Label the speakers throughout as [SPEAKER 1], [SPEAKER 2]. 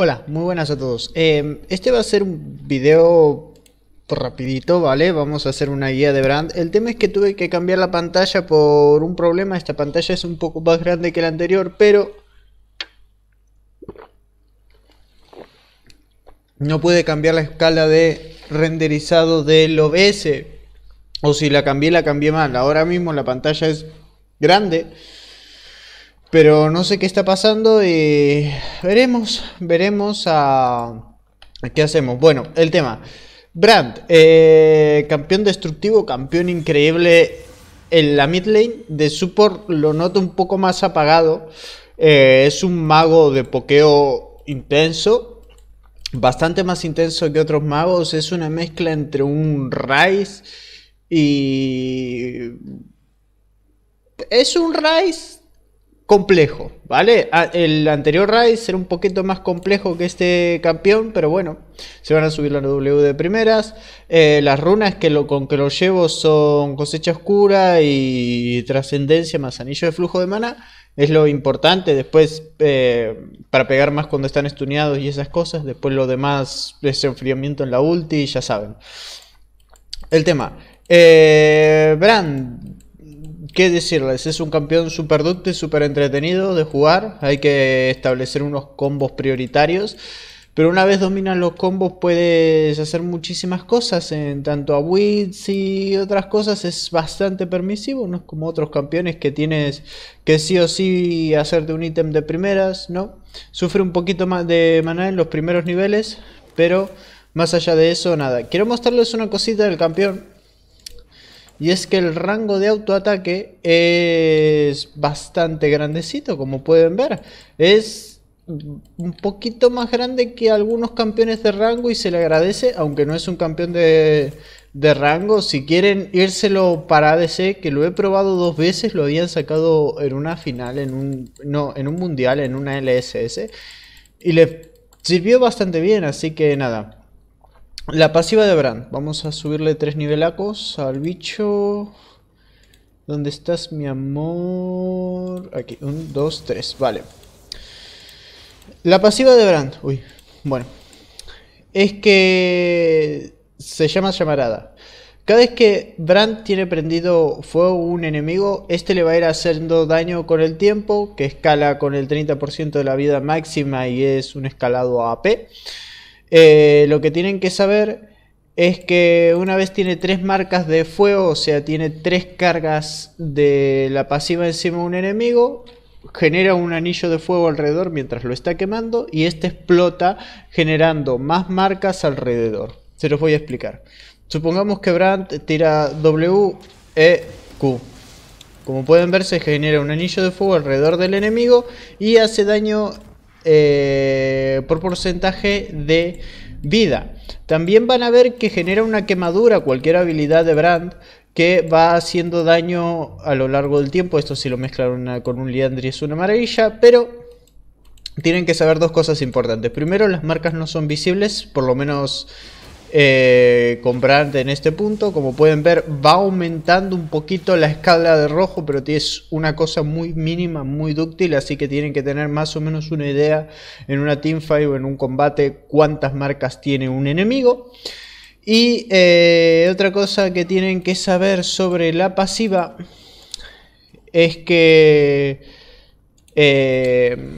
[SPEAKER 1] Hola, muy buenas a todos. Em, este va a ser un video rapidito, ¿vale? Vamos a hacer una guía de brand. El tema es que tuve que cambiar la pantalla por un problema. Esta pantalla es un poco más grande que la anterior, pero... No pude cambiar la escala de renderizado del OBS. O si la cambié, la cambié mal. Ahora mismo la pantalla es grande pero no sé qué está pasando y veremos, veremos a... ¿Qué hacemos? Bueno, el tema. Brandt, eh, campeón destructivo, campeón increíble en la mid lane. De support lo noto un poco más apagado. Eh, es un mago de pokeo intenso. Bastante más intenso que otros magos. Es una mezcla entre un Rice y... Es un Rice complejo, ¿vale? Ah, el anterior Rise era un poquito más complejo que este campeón, pero bueno, se van a subir la W de primeras. Eh, las runas que lo, con que lo llevo son cosecha oscura y trascendencia más anillo de flujo de mana. Es lo importante, después eh, para pegar más cuando están estuneados y esas cosas, después lo demás ese enfriamiento en la ulti, ya saben. El tema. Eh, Brand qué decirles, es un campeón súper ducto súper entretenido de jugar. Hay que establecer unos combos prioritarios. Pero una vez dominan los combos puedes hacer muchísimas cosas, en tanto a wits y otras cosas es bastante permisivo, no es como otros campeones que tienes que sí o sí hacerte un ítem de primeras, ¿no? Sufre un poquito más de maná en los primeros niveles, pero más allá de eso nada. Quiero mostrarles una cosita del campeón y es que el rango de autoataque es bastante grandecito, como pueden ver. Es un poquito más grande que algunos campeones de rango y se le agradece, aunque no es un campeón de, rango. Si quieren írselo para ADC, que lo he probado dos veces, lo habían sacado en una final, en un, no, en un mundial, en una LSS. Y le sirvió bastante bien, así que nada. La pasiva de Brand. Vamos a subirle tres nivelacos al bicho. ¿Dónde estás, mi amor? Aquí, un, dos, tres, vale. La pasiva de Brand, uy, bueno. Es que se llama llamarada. Cada vez que Brand tiene prendido fuego un enemigo, este le va a ir haciendo daño con el tiempo, que escala con el 30% de la vida máxima y es un escalado AP. Eh, lo que tienen que saber es que una vez tiene tres marcas de fuego, o sea, tiene tres cargas de la pasiva encima de un enemigo, genera un anillo de fuego alrededor mientras lo está quemando y este explota generando más marcas alrededor. Se los voy a explicar. Supongamos que Brandt tira W, E, Q. Como pueden ver se genera un anillo de fuego alrededor del enemigo y hace daño eh, por porcentaje de vida. También van a ver que genera una quemadura cualquier habilidad de Brand que va haciendo daño a lo largo del tiempo. Esto si lo mezclaron con un Liandri es una maravilla, pero tienen que saber dos cosas importantes. Primero, las marcas no son visibles, por lo menos eh, en este punto. Como pueden ver, va aumentando un poquito la escala de rojo, pero es una cosa muy mínima, muy dúctil, así que tienen que tener más o menos una idea en una teamfight o en un combate cuántas marcas tiene un enemigo. Y eh, otra cosa que tienen que saber sobre la pasiva es que... Eh,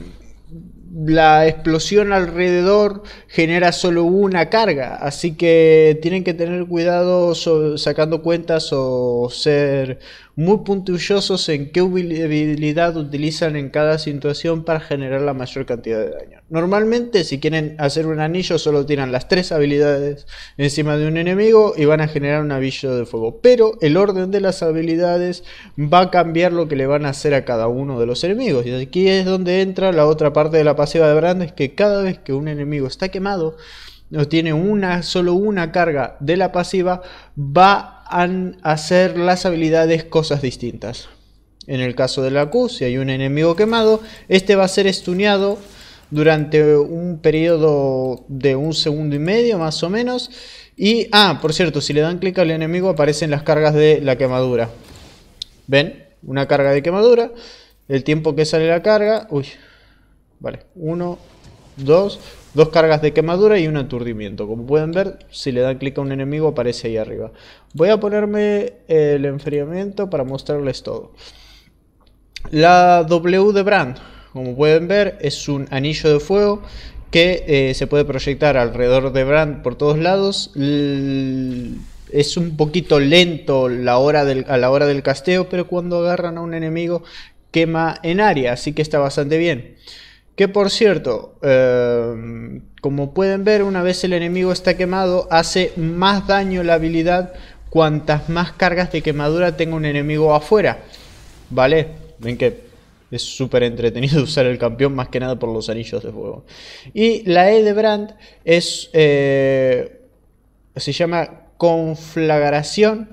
[SPEAKER 1] la explosión alrededor genera solo una carga, así que tienen que tener cuidado sacando cuentas o ser muy puntillosos en qué habilidad utilizan en cada situación para generar la mayor cantidad de daño. Normalmente si quieren hacer un anillo solo tiran las tres habilidades encima de un enemigo y van a generar un anillo de fuego, pero el orden de las habilidades va a cambiar lo que le van a hacer a cada uno de los enemigos. Y aquí es donde entra la otra parte de la pasiva de Brand, es que cada vez que un enemigo está quemado, o tiene una, solo una carga de la pasiva, va a hacer las habilidades cosas distintas. En el caso de la Q, si hay un enemigo quemado, este va a ser estuneado durante un periodo de un segundo y medio más o menos. Y, ah, por cierto, si le dan clic al enemigo aparecen las cargas de la quemadura. ¿Ven? Una carga de quemadura, el tiempo que sale la carga, uy, vale, uno dos Dos cargas de quemadura y un aturdimiento. Como pueden ver, si le dan clic a un enemigo aparece ahí arriba. Voy a ponerme el enfriamiento para mostrarles todo. La W de Brand, como pueden ver, es un anillo de fuego que eh, se puede proyectar alrededor de Brand por todos lados. es un poquito lento a la hora del casteo, pero cuando agarran a un enemigo quema en área, así que está bastante bien. Que por cierto, eh, como pueden ver, una vez el enemigo está quemado, hace más daño la habilidad cuantas más cargas de quemadura tenga un enemigo afuera. ¿Vale? Ven que es súper entretenido usar el campeón más que nada por los anillos de fuego. Y la E de Brand es... Eh, se llama conflagración.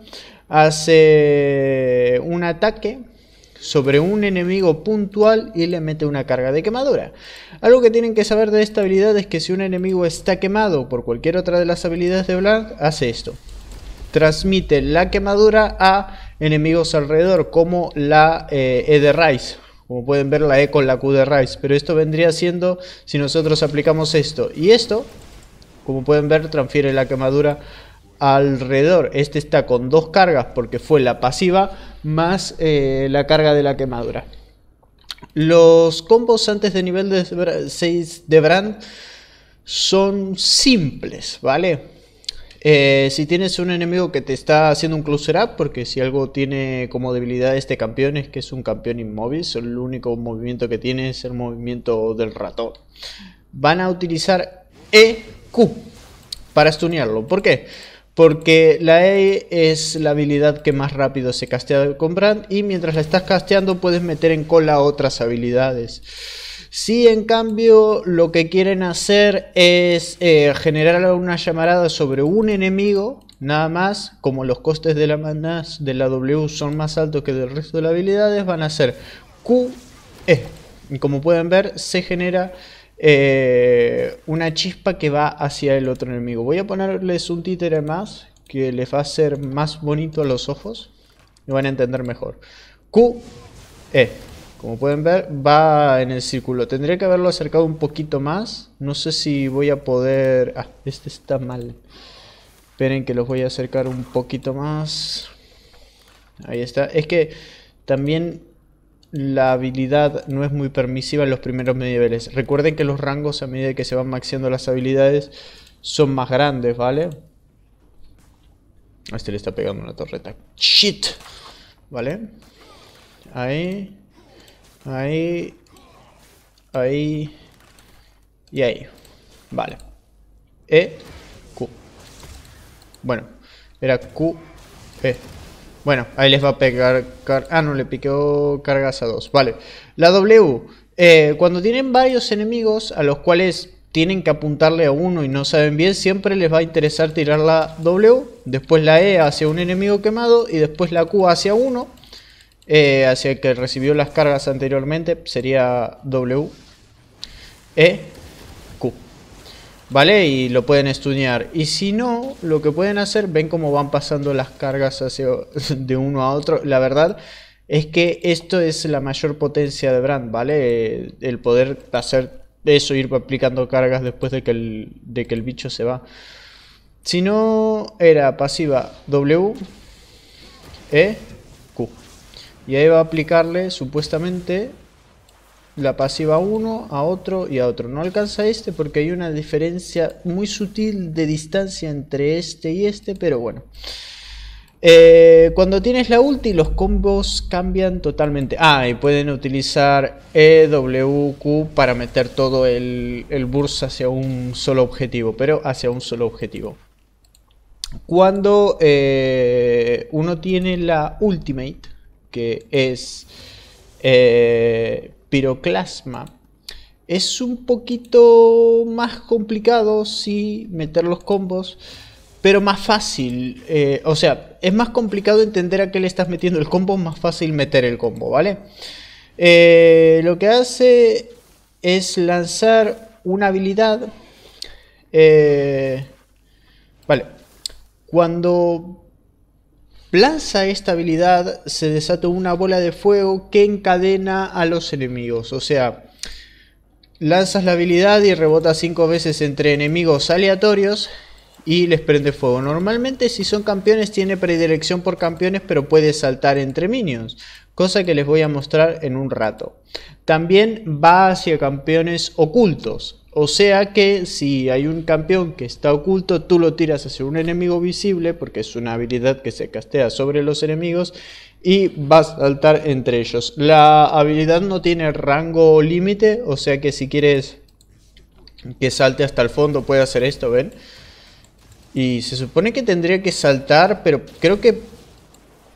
[SPEAKER 1] Hace un ataque sobre un enemigo puntual y le mete una carga de quemadura. Algo que tienen que saber de esta habilidad es que si un enemigo está quemado por cualquier otra de las habilidades de Blanc hace esto. Transmite la quemadura a enemigos alrededor, como la eh, E de Rice. Como pueden ver la E con la Q de Rice. Pero esto vendría siendo si nosotros aplicamos esto. Y esto, como pueden ver, transfiere la quemadura alrededor. Este está con dos cargas porque fue la pasiva más eh, la carga de la quemadura. Los combos antes de nivel de 6 de Brand son simples, ¿vale? Eh, si tienes un enemigo que te está haciendo un closer up, porque si algo tiene como debilidad este campeón es que es un campeón inmóvil, el único movimiento que tiene es el movimiento del ratón. Van a utilizar EQ para stunearlo. ¿Por qué? Porque la E es la habilidad que más rápido se castea con Brand y mientras la estás casteando puedes meter en cola otras habilidades. Si en cambio lo que quieren hacer es eh, generar una llamarada sobre un enemigo, nada más, como los costes de la maná de la W son más altos que del resto de las habilidades, van a ser QE. Y como pueden ver, se genera eh, una chispa que va hacia el otro enemigo. Voy a ponerles un títere más que les va a hacer más bonito los ojos y van a entender mejor. Q, E. Como pueden ver, va en el círculo. Tendría que haberlo acercado un poquito más. No sé si voy a poder... Ah, este está mal. Esperen que los voy a acercar un poquito más. Ahí está. Es que también la habilidad no es muy permisiva en los primeros niveles. Recuerden que los rangos a medida que se van maxiando las habilidades son más grandes, ¿vale? A este le está pegando una torreta. ¡Shit! ¿Vale? Ahí. Ahí. Ahí. Y ahí. Vale. E. Q. Bueno. Era Q. E. Bueno, ahí les va a pegar. ah, no, le piqueó cargas a dos. Vale. La W. Eh, cuando tienen varios enemigos a los cuales tienen que apuntarle a uno y no saben bien, siempre les va a interesar tirar la W, después la E hacia un enemigo quemado y después la Q hacia uno, eh, hacia el que recibió las cargas anteriormente, sería W, E, ¿Vale? Y lo pueden estudiar. Y si no, lo que pueden hacer, ven cómo van pasando las cargas de uno a otro. La verdad es que esto es la mayor potencia de Brand, ¿vale? El poder hacer eso, ir aplicando cargas después de que el, de que el bicho se va. Si no, era pasiva W, E, Q. Y ahí va a aplicarle supuestamente la pasiva a uno, a otro y a otro. No alcanza este porque hay una diferencia muy sutil de distancia entre este y este, pero bueno. Eh, cuando tienes la ulti los combos cambian totalmente. Ah, y pueden utilizar EWQ para meter todo el, el burst hacia un solo objetivo, pero hacia un solo objetivo. Cuando eh, uno tiene la ultimate, que es eh, piroclasma. Es un poquito más complicado, sí, meter los combos, pero más fácil. Eh, o sea, es más complicado entender a qué le estás metiendo el combo, más fácil meter el combo, ¿vale? Eh, lo que hace es lanzar una habilidad. Eh, vale. Cuando Plaza esta habilidad, se desata una bola de fuego que encadena a los enemigos. O sea, lanzas la habilidad y rebota 5 veces entre enemigos aleatorios y les prende fuego. Normalmente si son campeones tiene predilección por campeones, pero puede saltar entre minions, cosa que les voy a mostrar en un rato. También va hacia campeones ocultos. O sea que si hay un campeón que está oculto, tú lo tiras hacia un enemigo visible, porque es una habilidad que se castea sobre los enemigos, y vas a saltar entre ellos. La habilidad no tiene rango límite, o sea que si quieres que salte hasta el fondo puede hacer esto, ¿ven? Y se supone que tendría que saltar, pero creo que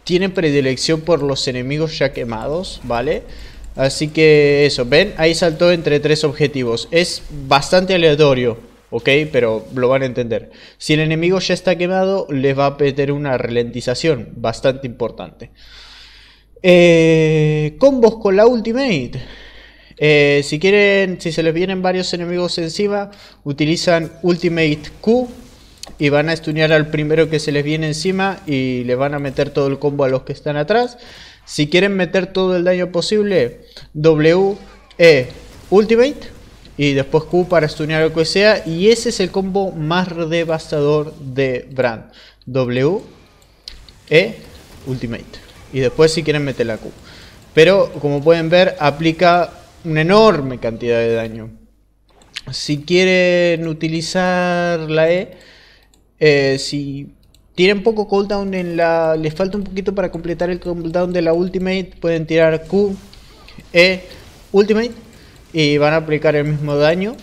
[SPEAKER 1] tiene predilección por los enemigos ya quemados, ¿vale? vale Así que eso, ven, ahí saltó entre tres objetivos. Es bastante aleatorio, ¿ok? Pero lo van a entender. Si el enemigo ya está quemado, les va a pedir una ralentización bastante importante. Eh, combos con la Ultimate. Eh, si quieren, si se les vienen varios enemigos encima, utilizan Ultimate Q y van a estunear al primero que se les viene encima y le van a meter todo el combo a los que están atrás. Si quieren meter todo el daño posible, W, E, Ultimate y después Q para stunear lo que sea. Y ese es el combo más devastador de Brand. W, E, Ultimate. Y después si quieren meter la Q. Pero como pueden ver aplica una enorme cantidad de daño. Si quieren utilizar la E, eh, si tienen poco cooldown en la... Les falta un poquito para completar el cooldown de la Ultimate. Pueden tirar Q, E, Ultimate. Y van a aplicar el mismo daño.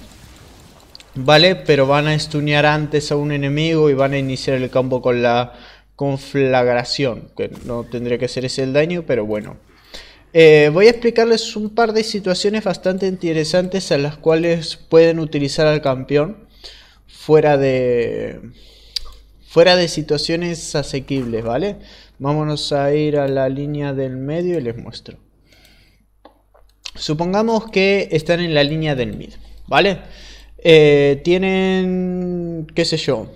[SPEAKER 1] ¿Vale? Pero van a stunear antes a un enemigo y van a iniciar el campo con la conflagración. Que no tendría que ser ese el daño, pero bueno. Eh, voy a explicarles un par de situaciones bastante interesantes a las cuales pueden utilizar al campeón. Fuera de fuera de situaciones asequibles, ¿vale? Vámonos a ir a la línea del medio y les muestro. Supongamos que están en la línea del mid, ¿vale? Eh, tienen, qué sé yo,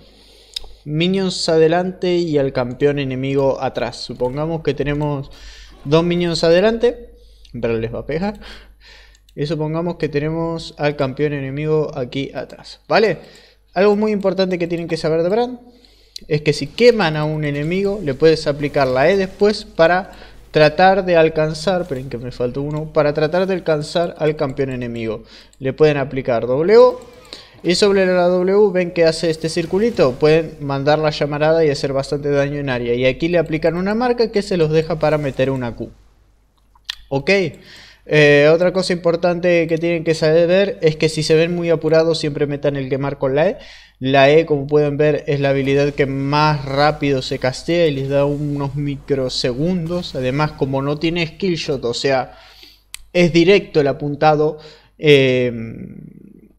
[SPEAKER 1] minions adelante y al campeón enemigo atrás. Supongamos que tenemos dos minions adelante, pero les va a pegar. Y supongamos que tenemos al campeón enemigo aquí atrás, ¿vale? Algo muy importante que tienen que saber de Brand es que si queman a un enemigo, le puedes aplicar la E después para tratar de alcanzar, pero que me faltó uno, para tratar de alcanzar al campeón enemigo. Le pueden aplicar W y sobre la W ven que hace este circulito, pueden mandar la llamarada y hacer bastante daño en área. Y aquí le aplican una marca que se los deja para meter una Q. Ok. Eh, otra cosa importante que tienen que saber es que si se ven muy apurados siempre metan el quemar con la E. La E como pueden ver es la habilidad que más rápido se castea y les da unos microsegundos. Además como no tiene skillshot, o sea, es directo el apuntado, eh,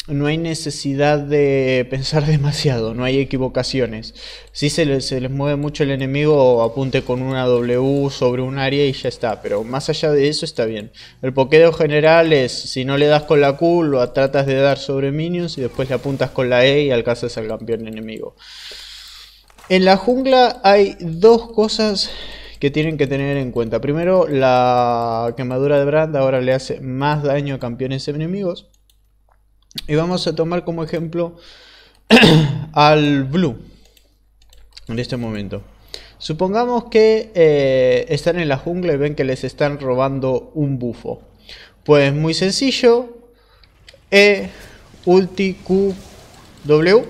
[SPEAKER 1] no hay necesidad de pensar demasiado, no hay equivocaciones. Si se, les, mueve mucho el enemigo, apunte con una W sobre un área y ya está, pero más allá de eso está bien. El pokeo general es, si no le das con la Q, lo tratas de dar sobre minions y después le apuntas con la E y alcanzas al campeón enemigo. En la jungla hay dos cosas que tienen que tener en cuenta. Primero, la quemadura de Brand ahora le hace más daño a campeones enemigos. Y vamos a tomar como ejemplo al blue en este momento. Supongamos que eh, están en la jungla y ven que les están robando un bufo. Pues muy sencillo. E, ulti, Q, W.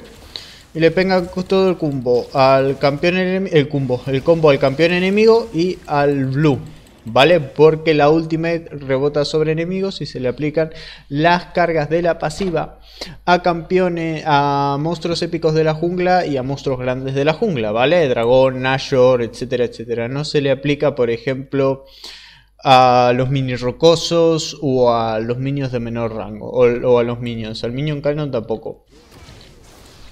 [SPEAKER 1] Y le pegan todo el combo al campeón El combo, el combo al campeón enemigo y al blue. ¿vale? Porque la Ultimate rebota sobre enemigos y se le aplican las cargas de la pasiva a campeones, a monstruos épicos de la jungla y a monstruos grandes de la jungla, ¿vale? Dragón, Nashor, etcétera, etcétera. No se le aplica, por ejemplo, a los mini rocosos o a los minions de menor rango o, a los minions, al minion canon tampoco.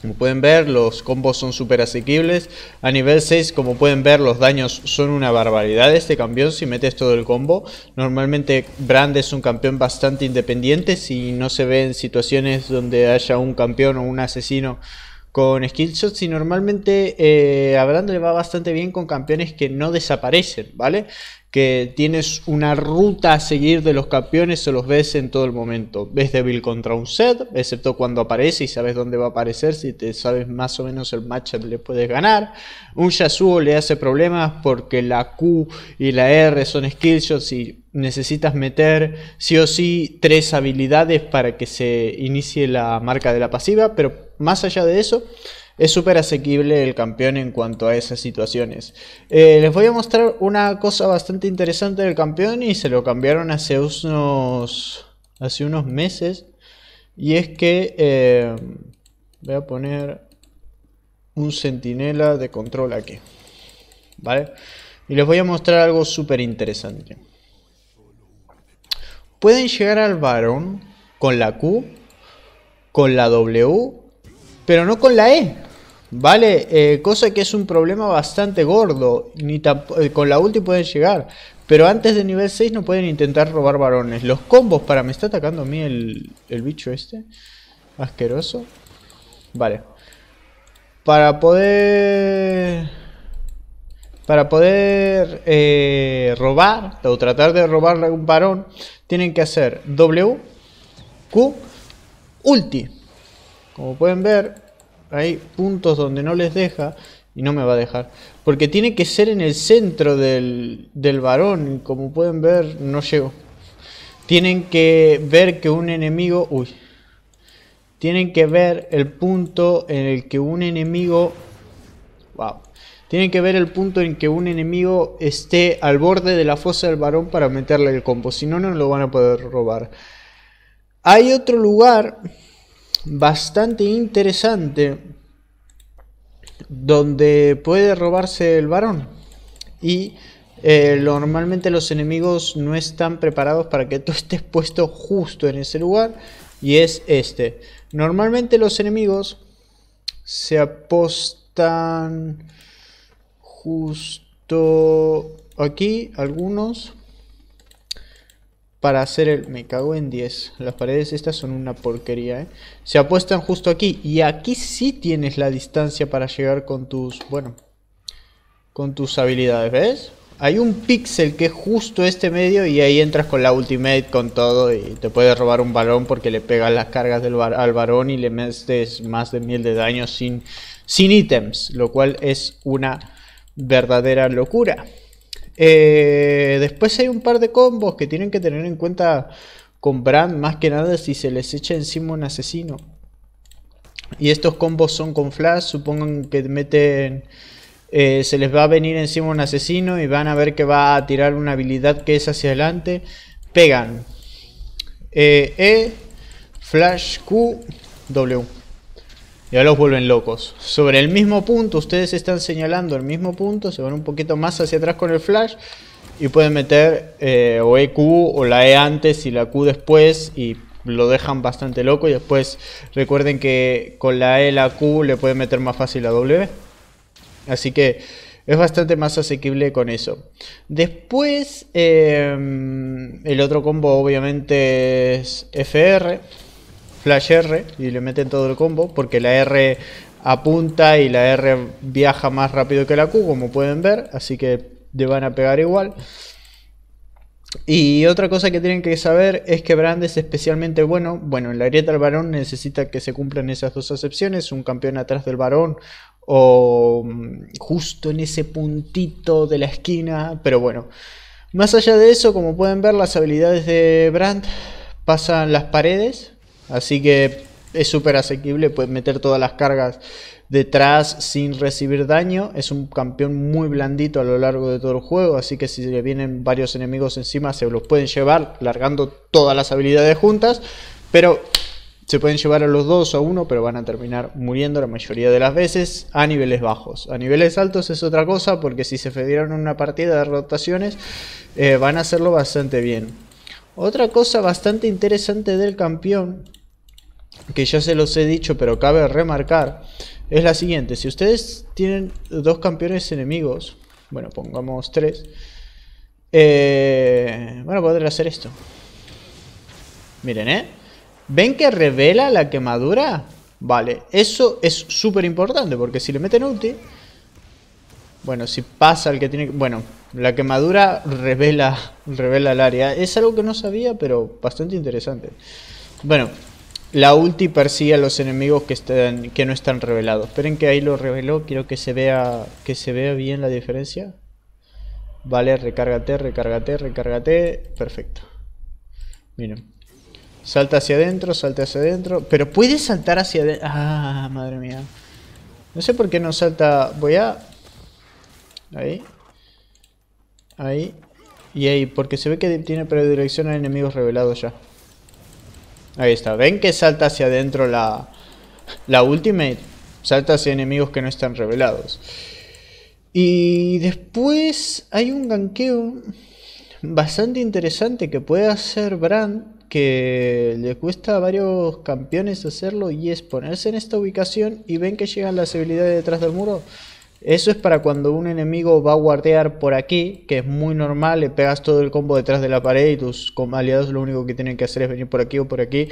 [SPEAKER 1] Como pueden ver, los combos son súper asequibles. A nivel 6, como pueden ver, los daños son una barbaridad este campeón si metes todo el combo. Normalmente Brand es un campeón bastante independiente si no se ve en situaciones donde haya un campeón o un asesino con skillshots y normalmente eh, a Brand le va bastante bien con campeones que no desaparecen, ¿vale? que tienes una ruta a seguir de los campeones, se los ves en todo el momento. Ves débil contra un set, excepto cuando aparece y sabes dónde va a aparecer, si te sabes más o menos el matchup le puedes ganar. Un Yasuo le hace problemas porque la Q y la R son skillshots y necesitas meter sí o sí tres habilidades para que se inicie la marca de la pasiva, pero más allá de eso, es súper asequible el campeón en cuanto a esas situaciones. Eh, les voy a mostrar una cosa bastante interesante del campeón y se lo cambiaron hace unos, hace unos meses. Y es que eh, voy a poner un centinela de control aquí. ¿Vale? Y les voy a mostrar algo súper interesante. Pueden llegar al varón con la Q, con la W pero no con la E. ¿Vale? Eh, cosa que es un problema bastante gordo. Ni eh, con la ulti pueden llegar. Pero antes de nivel 6 no pueden intentar robar varones. Los combos para... ¿Me está atacando a mí el, bicho este? Asqueroso. Vale. Para poder... Para poder eh, robar o tratar de robarle a un varón, tienen que hacer W, Q, ulti. Como pueden ver, hay puntos donde no les deja y no me va a dejar. Porque tiene que ser en el centro del, del varón. Como pueden ver, no llego. Tienen que ver que un enemigo... Uy. Tienen que ver el punto en el que un enemigo... Wow. Tienen que ver el punto en que un enemigo esté al borde de la fosa del varón para meterle el combo. Si no, no lo van a poder robar. Hay otro lugar bastante interesante donde puede robarse el varón y eh, normalmente los enemigos no están preparados para que tú estés puesto justo en ese lugar y es este normalmente los enemigos se apostan justo aquí algunos para hacer el... Me cago en 10. Las paredes estas son una porquería, ¿eh? Se apuestan justo aquí. Y aquí sí tienes la distancia para llegar con tus... Bueno. Con tus habilidades, ¿ves? Hay un pixel que es justo este medio y ahí entras con la ultimate, con todo. Y te puedes robar un balón porque le pegas las cargas al varón y le metes más de mil de daño sin, sin ítems. Lo cual es una verdadera locura. Eh, después hay un par de combos que tienen que tener en cuenta con Brand, más que nada si se les echa encima un asesino. Y estos combos son con Flash, supongan que meten... Eh, se les va a venir encima un asesino y van a ver que va a tirar una habilidad que es hacia adelante. Pegan. Eh, e, Flash, Q, W ya los vuelven locos. Sobre el mismo punto, ustedes están señalando el mismo punto, se van un poquito más hacia atrás con el flash y pueden meter eh, o EQ o la E antes y la Q después y lo dejan bastante loco y después recuerden que con la E la Q le pueden meter más fácil la W. Así que es bastante más asequible con eso. Después eh, el otro combo obviamente es FR. Flash R y le meten todo el combo, porque la R apunta y la R viaja más rápido que la Q, como pueden ver, así que le van a pegar igual. Y otra cosa que tienen que saber es que Brand es especialmente bueno. Bueno, en la grieta del varón necesita que se cumplan esas dos acepciones, un campeón atrás del varón o mm, justo en ese puntito de la esquina, pero bueno. Más allá de eso, como pueden ver, las habilidades de Brand pasan las paredes, Así que es súper asequible, puedes meter todas las cargas detrás sin recibir daño. Es un campeón muy blandito a lo largo de todo el juego, así que si le vienen varios enemigos encima se los pueden llevar largando todas las habilidades juntas, pero se pueden llevar a los dos o a uno, pero van a terminar muriendo la mayoría de las veces a niveles bajos. A niveles altos es otra cosa, porque si se fedieron una partida de rotaciones, eh, van a hacerlo bastante bien. Otra cosa bastante interesante del campeón, que ya se los he dicho pero cabe remarcar, es la siguiente. Si ustedes tienen dos campeones enemigos, bueno, pongamos tres, eh, van a poder hacer esto. Miren, ¿eh? ¿Ven que revela la quemadura? Vale, eso es súper importante porque si le meten ulti... Bueno, si pasa el que tiene... Bueno, la quemadura revela, revela el área. Es algo que no sabía, pero bastante interesante. Bueno, la ulti persigue a los enemigos que, están, que no están revelados. Esperen que ahí lo reveló. Quiero que se vea, que se vea bien la diferencia. Vale, recárgate, recárgate, recárgate. Perfecto. Miren. Salta hacia adentro, salta hacia adentro. Pero puede saltar hacia adentro. Ah, madre mía. No sé por qué no salta. Voy a... Ahí. Ahí. Y ahí, porque se ve que tiene predirección a enemigos revelados ya. Ahí está. ¿Ven que salta hacia adentro la, la ultimate? Salta hacia enemigos que no están revelados. Y después hay un ganqueo bastante interesante que puede hacer Brand, que le cuesta a varios campeones hacerlo, y es ponerse en esta ubicación y ven que llegan las habilidades detrás del muro. Eso es para cuando un enemigo va a guardear por aquí, que es muy normal, le pegas todo el combo detrás de la pared y tus aliados lo único que tienen que hacer es venir por aquí o por aquí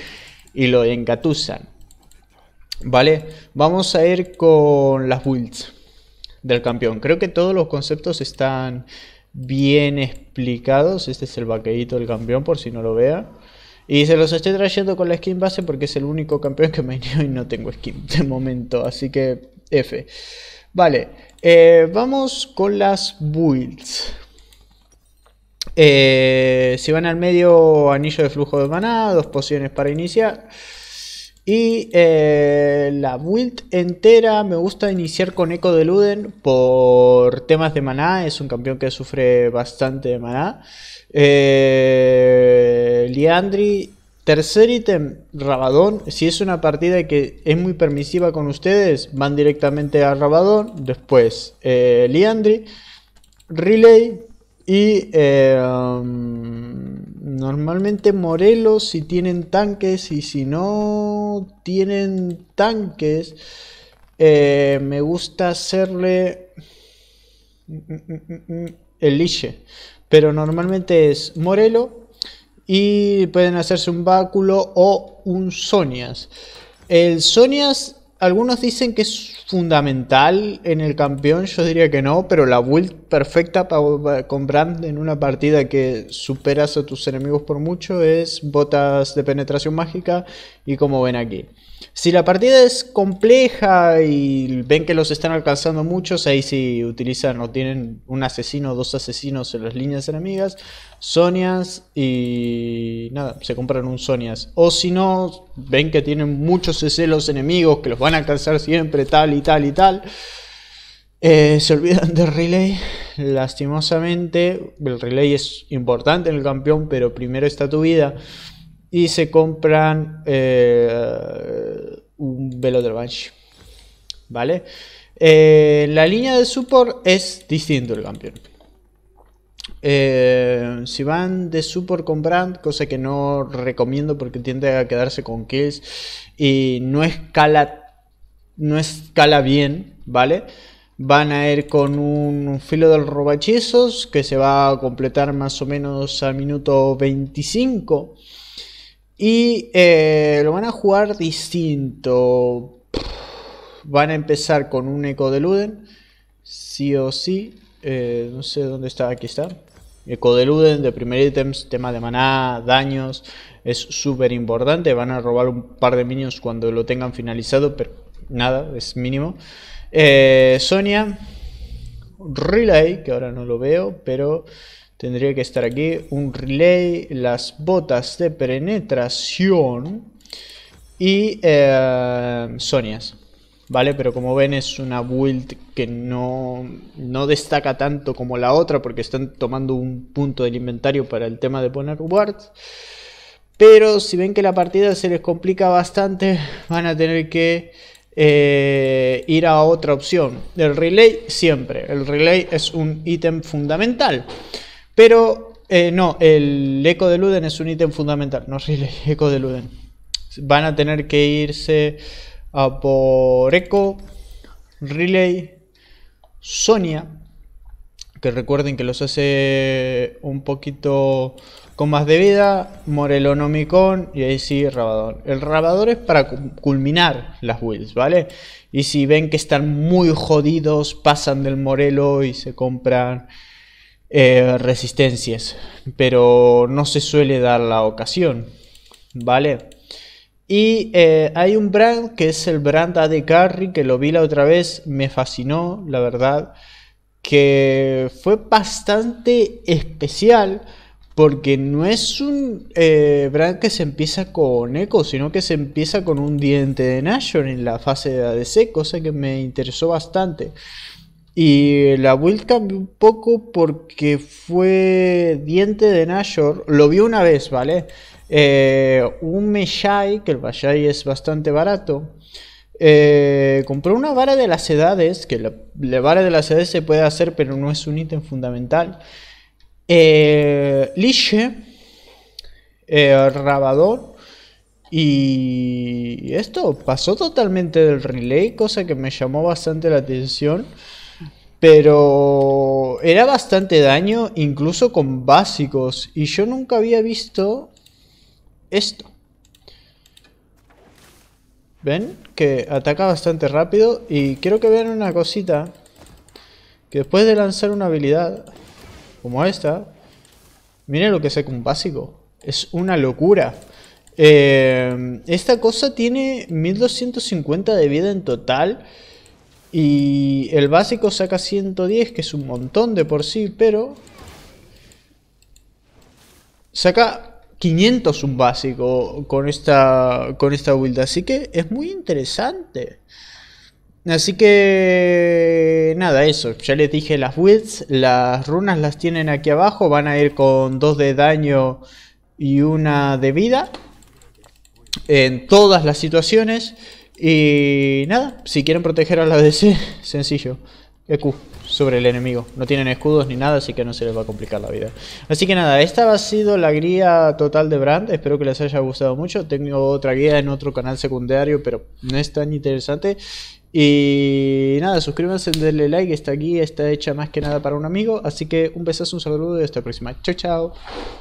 [SPEAKER 1] y lo engatusan. Vale, vamos a ir con las builds del campeón. Creo que todos los conceptos están bien explicados. Este es el vaquerito del campeón, por si no lo vea. Y se los estoy trayendo con la skin base porque es el único campeón que me dio y no tengo skin de momento. Así que F. Vale, eh, vamos con las builds. Eh, si van al medio, anillo de flujo de maná, dos pociones para iniciar. Y eh, la build entera me gusta iniciar con Eco de Luden por temas de maná. Es un campeón que sufre bastante de maná. Liandri Tercer ítem, Rabadón. Si es una partida que es muy permisiva con ustedes, van directamente a Rabadón. Después, Liandri. Eh, Liandry, Relay y... Em, normalmente Morelos si tienen tanques y si no tienen tanques... Eh, me gusta hacerle... Mm, mm, mm, elige. Pero normalmente es Morelo, y pueden hacerse un báculo o un Sonias. El Sonias, algunos dicen que es fundamental en el campeón, yo diría que no, pero la build perfecta para comprar en una partida que superas a tus enemigos por mucho es botas de penetración mágica y como ven aquí. Si la partida es compleja y ven que los están alcanzando muchos, ahí sí utilizan o tienen un asesino o dos asesinos en las líneas enemigas, Sonias y nada, se compran un Sonias. O si no, ven que tienen muchos celos enemigos, que los van a alcanzar siempre, tal y tal y tal. Eh, se olvidan del relay, lastimosamente. El relay es importante en el campeón, pero primero está tu vida. Y se compran eh, un velo de Banshee. ¿Vale? Eh, la línea de support es distinto el campeón. Eh, si van de support con Brand, cosa que no recomiendo porque tiende a quedarse con kills y no escala, no escala bien, ¿vale? Van a ir con un filo del robachizos que se va a completar más o menos a minuto 25. Y eh, lo van a jugar distinto. Van a empezar con un eco de Luden, sí o sí. Eh, no sé dónde está, aquí está. Eco eh, deluden de primer ítems, tema de maná, daños, es súper importante. Van a robar un par de minions cuando lo tengan finalizado, pero nada, es mínimo. Eh, Sonia, Relay, que ahora no lo veo, pero tendría que estar aquí. Un Relay, las botas de penetración y eh, Sonias. ¿vale? Pero como ven es una build que no, no destaca tanto como la otra porque están tomando un punto del inventario para el tema de poner wards. Pero si ven que la partida se les complica bastante, van a tener que eh, ir a otra opción. El relay siempre. El relay es un ítem fundamental. Pero eh, no, el eco de Luden es un ítem fundamental. No relay, eco de Luden. Van a tener que irse Echo, Relay, Sonia, que recuerden que los hace un poquito con más de vida, Morelonomicon y ahí sí Rabador. El Rabador es para culminar las builds, ¿vale? Y si ven que están muy jodidos, pasan del Morelo y se compran eh, resistencias. Pero no se suele dar la ocasión, ¿vale? Y eh, hay un brand que es el brand AD que lo vi la otra vez, me fascinó, la verdad, que fue bastante especial porque no es un eh, brand que se empieza con eco, sino que se empieza con un diente de Nashor en la fase de ADC, cosa que me interesó bastante. Y la build un poco porque fue diente de Nashor, lo vi una vez, ¿vale? Eh, un Meshai, que el Meshai es bastante barato, eh, compró una vara de las edades, que la, vara de las edades se puede hacer, pero no es un ítem fundamental. Eh, Liche, eh, Rabador, y esto pasó totalmente del relay, cosa que me llamó bastante la atención. Pero era bastante daño, incluso con básicos. Y yo nunca había visto esto. ¿Ven? Que ataca bastante rápido. Y quiero que vean una cosita. Que después de lanzar una habilidad como esta. Miren lo que saca un básico. Es una locura. Eh, esta cosa tiene 1250 de vida en total. Y el básico saca 110, que es un montón de por sí, pero... Saca 500 un básico con esta, con esta build. Así que es muy interesante. Así que nada, eso. Ya les dije las builds. Las runas las tienen aquí abajo. Van a ir con 2 de daño y una de vida. En todas las situaciones. Y nada, si quieren proteger a la DC, sencillo. EQ sobre el enemigo. No tienen escudos ni nada, así que no se les va a complicar la vida. Así que nada, esta ha sido la guía total de Brand. Espero que les haya gustado mucho. Tengo otra guía en otro canal secundario, pero no es tan interesante. Y nada, suscríbanse, denle like. Esta guía está hecha más que nada para un amigo. Así que un besazo, un saludo y hasta la próxima. Chao, chao.